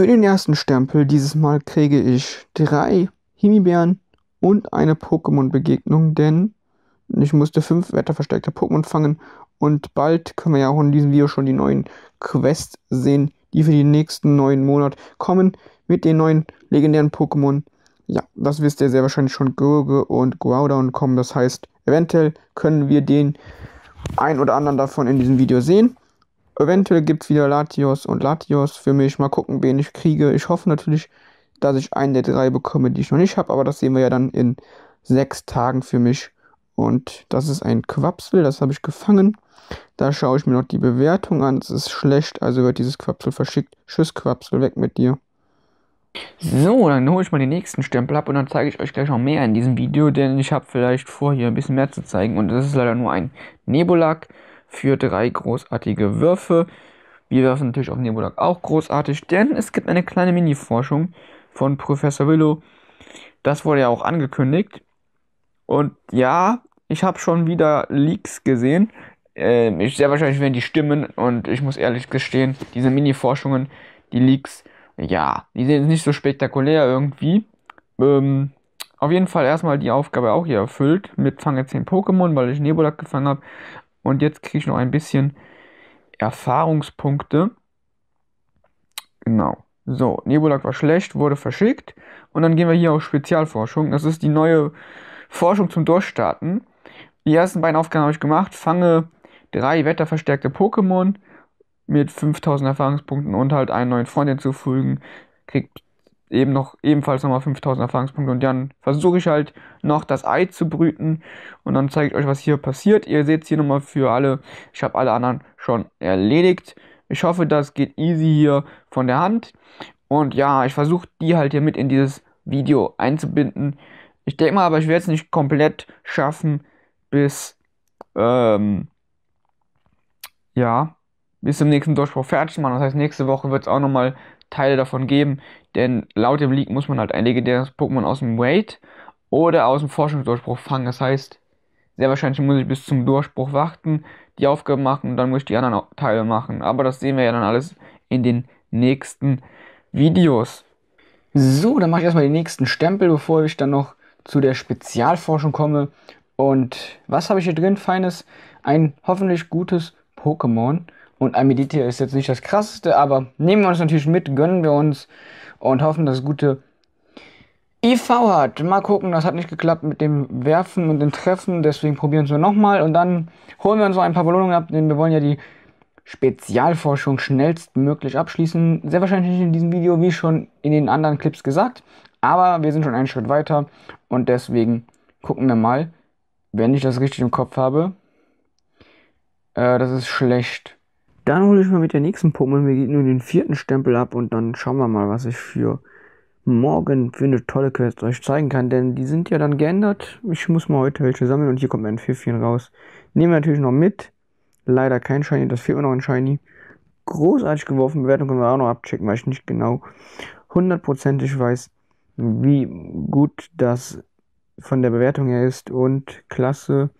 Für den ersten Stempel dieses Mal kriege ich drei Himbeeren und eine Pokémon-Begegnung, denn ich musste fünf wetterversteckte Pokémon fangen und bald können wir ja auch in diesem Video schon die neuen Quests sehen, die für den nächsten neuen Monat kommen mit den neuen legendären Pokémon. Ja, das wisst ihr sehr wahrscheinlich schon. Gurge und Groudon kommen. Das heißt, eventuell können wir den ein oder anderen davon in diesem Video sehen. Eventuell gibt es wieder Latios und Latios für mich. Mal gucken, wen ich kriege. Ich hoffe natürlich, dass ich einen der drei bekomme, die ich noch nicht habe. Aber das sehen wir ja dann in sechs Tagen für mich. Und das ist ein Quapsel, das habe ich gefangen. Da schaue ich mir noch die Bewertung an. Es ist schlecht, also wird dieses Quapsel verschickt. Tschüss, Quapsel, weg mit dir. So, dann hole ich mal den nächsten Stempel ab und dann zeige ich euch gleich noch mehr in diesem Video, denn ich habe vielleicht vor, hier ein bisschen mehr zu zeigen. Und das ist leider nur ein Nebulak für drei großartige Würfe. Wir werfen natürlich auf Nebulak auch großartig, denn es gibt eine kleine Mini-Forschung von Professor Willow. Das wurde ja auch angekündigt. Und ja, ich habe schon wieder Leaks gesehen. Ähm, ich, sehr wahrscheinlich werden die stimmen und ich muss ehrlich gestehen, diese Mini-Forschungen, die Leaks, ja, die sind nicht so spektakulär irgendwie. Ähm, auf jeden Fall erstmal die Aufgabe auch hier erfüllt mit Fange 10 Pokémon, weil ich Nebulak gefangen habe. Und jetzt kriege ich noch ein bisschen Erfahrungspunkte. Genau. So, Nebulak war schlecht, wurde verschickt. Und dann gehen wir hier auf Spezialforschung. Das ist die neue Forschung zum Durchstarten. Die ersten beiden Aufgaben habe ich gemacht. Fange drei wetterverstärkte Pokémon mit 5000 Erfahrungspunkten und halt einen neuen Freund hinzufügen. Kriegt eben noch ebenfalls nochmal 5000 Erfahrungspunkte und dann versuche ich halt noch das Ei zu brüten und dann zeige ich euch, was hier passiert. Ihr seht es hier nochmal für alle, ich habe alle anderen schon erledigt. Ich hoffe, das geht easy hier von der Hand und ja, ich versuche die halt hier mit in dieses Video einzubinden. Ich denke mal, aber ich werde es nicht komplett schaffen bis, ähm, ja, bis zum nächsten Durchbruch fertig machen. Das heißt, nächste Woche wird es auch nochmal Teile davon geben, denn laut dem Leak muss man halt ein legendäres Pokémon aus dem Raid oder aus dem Forschungsdurchbruch fangen. Das heißt, sehr wahrscheinlich muss ich bis zum Durchbruch warten, die Aufgabe machen und dann muss ich die anderen Teile machen. Aber das sehen wir ja dann alles in den nächsten Videos. So, dann mache ich erstmal den nächsten Stempel, bevor ich dann noch zu der Spezialforschung komme. Und was habe ich hier drin? Feines, ein hoffentlich gutes Pokémon. Und ein Meditier ist jetzt nicht das krasseste, aber nehmen wir uns natürlich mit, gönnen wir uns und hoffen, dass es gute IV hat. Mal gucken, das hat nicht geklappt mit dem Werfen und dem Treffen, deswegen probieren wir es nochmal und dann holen wir uns noch ein paar Belohnungen ab, denn wir wollen ja die Spezialforschung schnellstmöglich abschließen. Sehr wahrscheinlich nicht in diesem Video, wie schon in den anderen Clips gesagt, aber wir sind schon einen Schritt weiter und deswegen gucken wir mal, wenn ich das richtig im Kopf habe. Äh, das ist schlecht. Dann hole ich mal mit der nächsten Pummel. Wir gehen nun den vierten Stempel ab und dann schauen wir mal, was ich für morgen für eine tolle Quest euch zeigen kann. Denn die sind ja dann geändert. Ich muss mal heute welche sammeln und hier kommt ein Pfiffchen raus. Nehmen wir natürlich noch mit. Leider kein Shiny, das fehlt mir noch ein Shiny. Großartig geworfen, Bewertung können wir auch noch abchecken, weil ich nicht genau hundertprozentig weiß, wie gut das von der Bewertung her ist und klasse.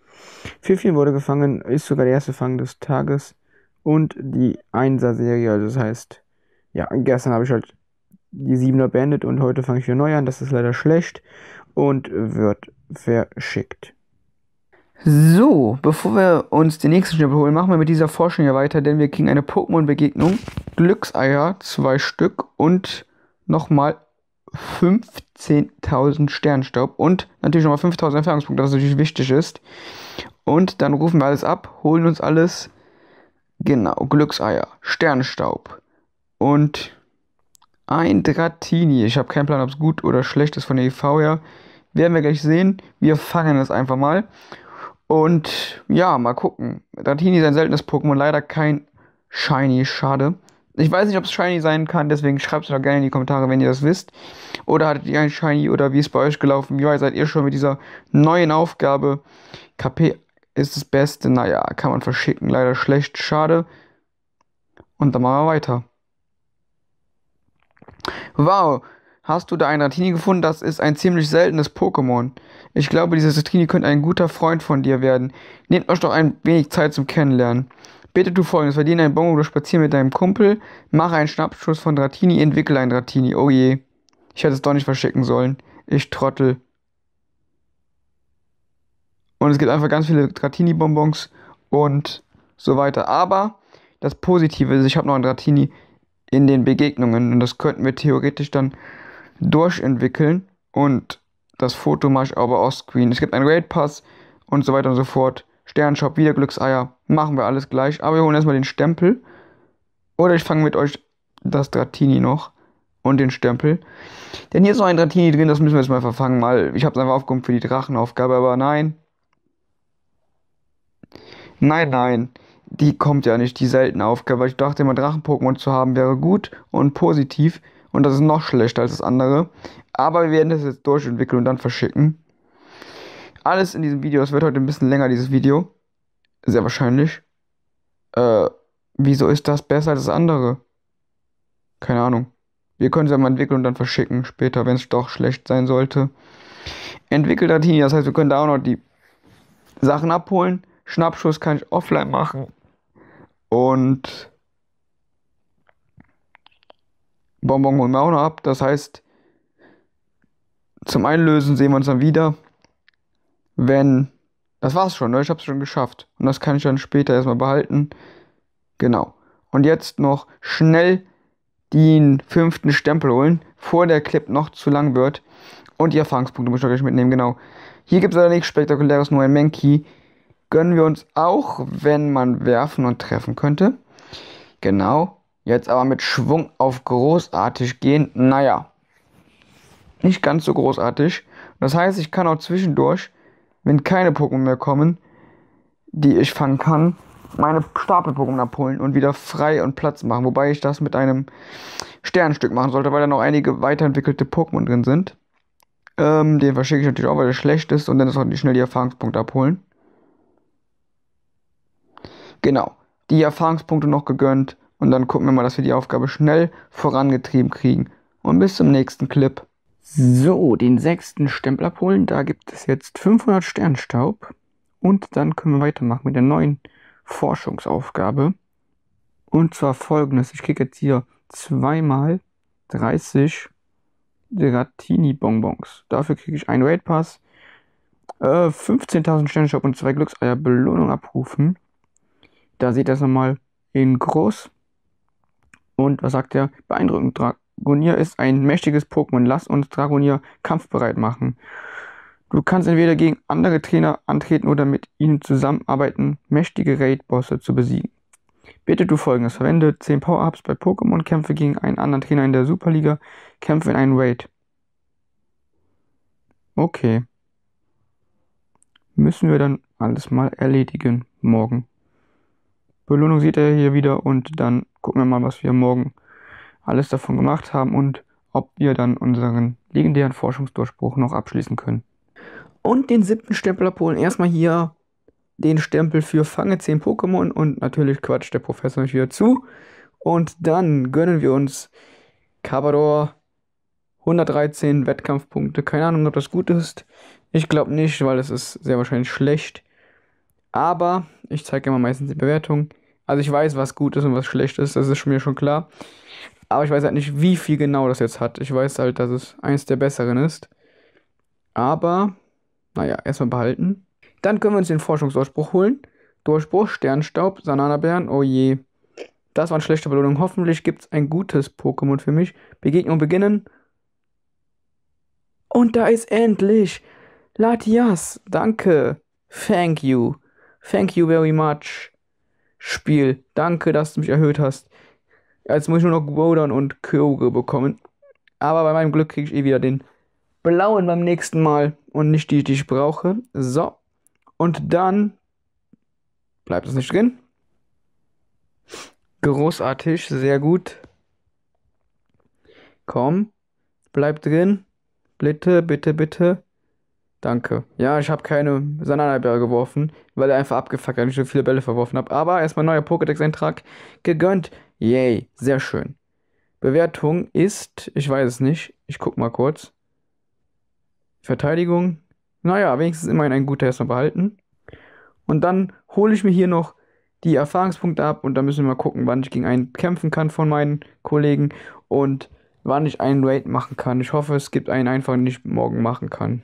Pfiffchen wurde gefangen, ist sogar der erste Fang des Tages und die 1er Serie. Also das heißt, ja, gestern habe ich halt die 7er beendet und heute fange ich wieder neu an. Das ist leider schlecht und wird verschickt. So, bevor wir uns den nächsten Schnippel holen, machen wir mit dieser Forschung hier weiter, denn wir kriegen eine Pokémon-Begegnung, Glückseier, zwei Stück und nochmal 15.000 Sternstaub und natürlich nochmal 5.000 Erfahrungspunkte, was natürlich wichtig ist. Und dann rufen wir alles ab, holen uns alles, Genau, Glückseier, Sternstaub und ein Dratini. Ich habe keinen Plan, ob es gut oder schlecht ist von der EV her. Werden wir gleich sehen. Wir fangen es einfach mal. Und ja, mal gucken. Dratini ist ein seltenes Pokémon, leider kein Shiny, schade. Ich weiß nicht, ob es Shiny sein kann, deswegen schreibt es doch gerne in die Kommentare, wenn ihr das wisst. Oder hattet ihr ein Shiny oder wie ist es bei euch gelaufen? Wie weit seid ihr schon mit dieser neuen Aufgabe? KP ist das Beste. Naja, kann man verschicken. Leider schlecht, schade. Und dann machen wir weiter. Wow, hast du da ein Ratini gefunden? Das ist ein ziemlich seltenes Pokémon. Ich glaube, dieses Ratini könnte ein guter Freund von dir werden. Nehmt euch doch ein wenig Zeit zum Kennenlernen. Bitte du folgendes, verdiene ein Bongo oder spaziere mit deinem Kumpel, mache einen Schnappschuss von Ratini, entwickle ein Ratini. Oh je, ich hätte es doch nicht verschicken sollen. Ich trottel. Und es gibt einfach ganz viele dratini bonbons und so weiter. Aber das Positive ist, ich habe noch ein Dratini in den Begegnungen. Und das könnten wir theoretisch dann durchentwickeln. Und das Foto mache ich aber offscreen. Es gibt einen Raid Pass und so weiter und so fort. Sternshop, wieder Glückseier. Machen wir alles gleich. Aber wir holen erstmal den Stempel. Oder ich fange mit euch das Dratini noch. Und den Stempel. Denn hier ist noch ein Dratini drin, das müssen wir jetzt mal verfangen. Mal, ich habe es einfach aufgehoben für die Drachenaufgabe, aber nein. Nein, nein, die kommt ja nicht, die seltene Aufgabe. Ich dachte immer, Drachen-Pokémon zu haben wäre gut und positiv. Und das ist noch schlechter als das andere. Aber wir werden das jetzt durchentwickeln und dann verschicken. Alles in diesem Video. das wird heute ein bisschen länger, dieses Video. Sehr wahrscheinlich. Äh, wieso ist das besser als das andere? Keine Ahnung. Wir können es ja mal entwickeln und dann verschicken später, wenn es doch schlecht sein sollte. Entwickelt Ratini, das heißt, wir können da auch noch die Sachen abholen. Schnappschuss kann ich offline machen. Und Bonbon holen wir auch noch ab. Das heißt, zum Einlösen sehen wir uns dann wieder. Wenn. Das war's schon, ne? Ich hab's schon geschafft. Und das kann ich dann später erstmal behalten. Genau. Und jetzt noch schnell den fünften Stempel holen, vor der Clip noch zu lang wird. Und die Erfahrungspunkte muss ich gleich mitnehmen, genau. Hier gibt es leider nichts Spektakuläres, nur ein Menki gönnen wir uns auch, wenn man werfen und treffen könnte. Genau. Jetzt aber mit Schwung auf großartig gehen. Naja, nicht ganz so großartig. Das heißt, ich kann auch zwischendurch, wenn keine Pokémon mehr kommen, die ich fangen kann, meine Stapel-Pokémon abholen und wieder frei und Platz machen. Wobei ich das mit einem Sternstück machen sollte, weil da noch einige weiterentwickelte Pokémon drin sind. Ähm, den verschicke ich natürlich auch, weil der schlecht ist und dann ist auch nicht schnell die Erfahrungspunkte abholen. Genau, die Erfahrungspunkte noch gegönnt und dann gucken wir mal, dass wir die Aufgabe schnell vorangetrieben kriegen. Und bis zum nächsten Clip. So, den sechsten Stempel abholen. Da gibt es jetzt 500 Sternstaub. Und dann können wir weitermachen mit der neuen Forschungsaufgabe. Und zwar folgendes. Ich kriege jetzt hier zweimal 30 Dratini-Bonbons. Dafür kriege ich einen Raid Pass, äh, 15.000 Sternstaub und zwei Glückseier Belohnung abrufen. Da seht ihr es nochmal in groß. Und was sagt er? Beeindruckend. Dragonier ist ein mächtiges Pokémon. Lass uns Dragonier kampfbereit machen. Du kannst entweder gegen andere Trainer antreten oder mit ihnen zusammenarbeiten, mächtige Raid-Bosse zu besiegen. Bitte du folgendes. Verwende 10 Power-Ups bei Pokémon, kämpfe gegen einen anderen Trainer in der Superliga, kämpfe in einen Raid. Okay. Müssen wir dann alles mal erledigen morgen. Belohnung seht ihr hier wieder und dann gucken wir mal, was wir morgen alles davon gemacht haben und ob wir dann unseren legendären Forschungsdurchbruch noch abschließen können. Und den siebten Stempel abholen. Erstmal hier den Stempel für Fange 10 Pokémon und natürlich quatscht der Professor nicht wieder zu. Und dann gönnen wir uns Cabador 113 Wettkampfpunkte. Keine Ahnung, ob das gut ist. Ich glaube nicht, weil es ist sehr wahrscheinlich schlecht. Aber ich zeige immer meistens die Bewertung. Also ich weiß, was gut ist und was schlecht ist, das ist mir schon klar. Aber ich weiß halt nicht, wie viel genau das jetzt hat. Ich weiß halt, dass es eins der besseren ist. Aber, naja, erstmal behalten. Dann können wir uns den Forschungsdurchbruch holen. Durchbruch, Sternstaub, Sananabären, oh je. Das war eine schlechte Belohnung. Hoffentlich gibt es ein gutes Pokémon für mich. Begegnung beginnen. Und da ist endlich Latias. Danke. Thank you. Thank you very much. Spiel. Danke, dass du mich erhöht hast. Jetzt muss ich nur noch Wodan und Kyogre bekommen. Aber bei meinem Glück kriege ich eh wieder den blauen beim nächsten Mal und nicht die, die ich brauche. So. Und dann bleibt es nicht drin. Großartig, sehr gut. Komm, bleib drin. Bitte, bitte, bitte. Danke. Ja, ich habe keine sanada geworfen, weil er einfach abgefuckt hat und ich so viele Bälle verworfen habe. Aber erstmal neuer Pokédex-Eintrag gegönnt. Yay, sehr schön. Bewertung ist, ich weiß es nicht, ich guck mal kurz. Verteidigung. Naja, wenigstens immerhin ein guter erstmal behalten. Und dann hole ich mir hier noch die Erfahrungspunkte ab und dann müssen wir mal gucken, wann ich gegen einen kämpfen kann von meinen Kollegen und wann ich einen Raid machen kann. Ich hoffe, es gibt einen einfach, den ich morgen machen kann.